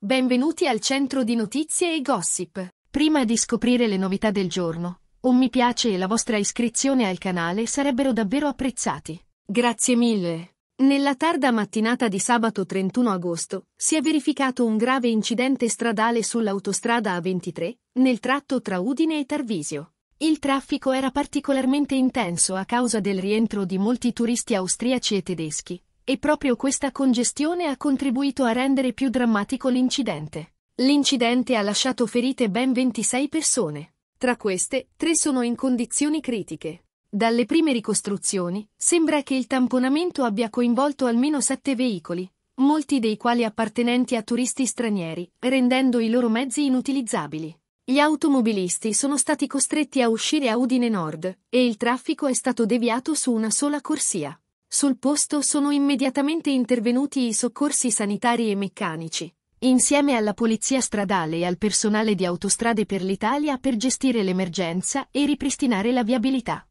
Benvenuti al centro di notizie e gossip. Prima di scoprire le novità del giorno, un mi piace e la vostra iscrizione al canale sarebbero davvero apprezzati. Grazie mille. Nella tarda mattinata di sabato 31 agosto si è verificato un grave incidente stradale sull'autostrada A23, nel tratto tra Udine e Tarvisio. Il traffico era particolarmente intenso a causa del rientro di molti turisti austriaci e tedeschi, e proprio questa congestione ha contribuito a rendere più drammatico l'incidente. L'incidente ha lasciato ferite ben 26 persone. Tra queste, tre sono in condizioni critiche. Dalle prime ricostruzioni, sembra che il tamponamento abbia coinvolto almeno sette veicoli, molti dei quali appartenenti a turisti stranieri, rendendo i loro mezzi inutilizzabili. Gli automobilisti sono stati costretti a uscire a Udine Nord e il traffico è stato deviato su una sola corsia. Sul posto sono immediatamente intervenuti i soccorsi sanitari e meccanici, insieme alla polizia stradale e al personale di Autostrade per l'Italia per gestire l'emergenza e ripristinare la viabilità.